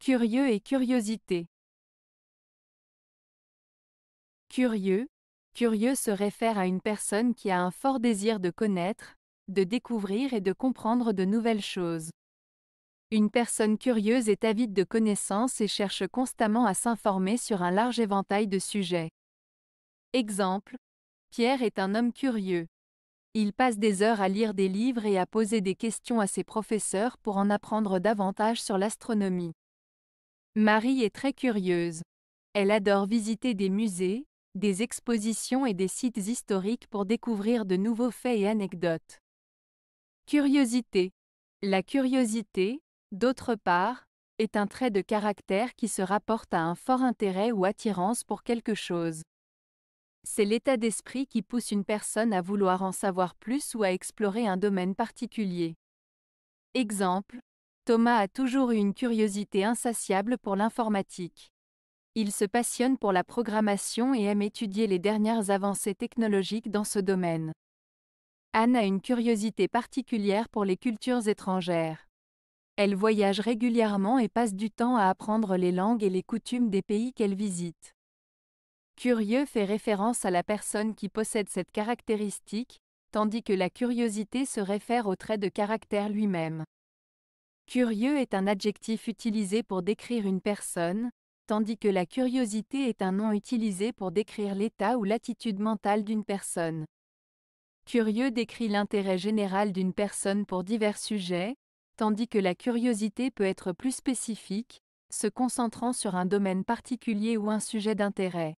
Curieux et curiosité. Curieux. Curieux se réfère à une personne qui a un fort désir de connaître, de découvrir et de comprendre de nouvelles choses. Une personne curieuse est avide de connaissances et cherche constamment à s'informer sur un large éventail de sujets. Exemple. Pierre est un homme curieux. Il passe des heures à lire des livres et à poser des questions à ses professeurs pour en apprendre davantage sur l'astronomie. Marie est très curieuse. Elle adore visiter des musées, des expositions et des sites historiques pour découvrir de nouveaux faits et anecdotes. Curiosité. La curiosité, d'autre part, est un trait de caractère qui se rapporte à un fort intérêt ou attirance pour quelque chose. C'est l'état d'esprit qui pousse une personne à vouloir en savoir plus ou à explorer un domaine particulier. Exemple, Thomas a toujours eu une curiosité insatiable pour l'informatique. Il se passionne pour la programmation et aime étudier les dernières avancées technologiques dans ce domaine. Anne a une curiosité particulière pour les cultures étrangères. Elle voyage régulièrement et passe du temps à apprendre les langues et les coutumes des pays qu'elle visite. Curieux fait référence à la personne qui possède cette caractéristique, tandis que la curiosité se réfère au trait de caractère lui-même. Curieux est un adjectif utilisé pour décrire une personne, tandis que la curiosité est un nom utilisé pour décrire l'état ou l'attitude mentale d'une personne. Curieux décrit l'intérêt général d'une personne pour divers sujets, tandis que la curiosité peut être plus spécifique, se concentrant sur un domaine particulier ou un sujet d'intérêt.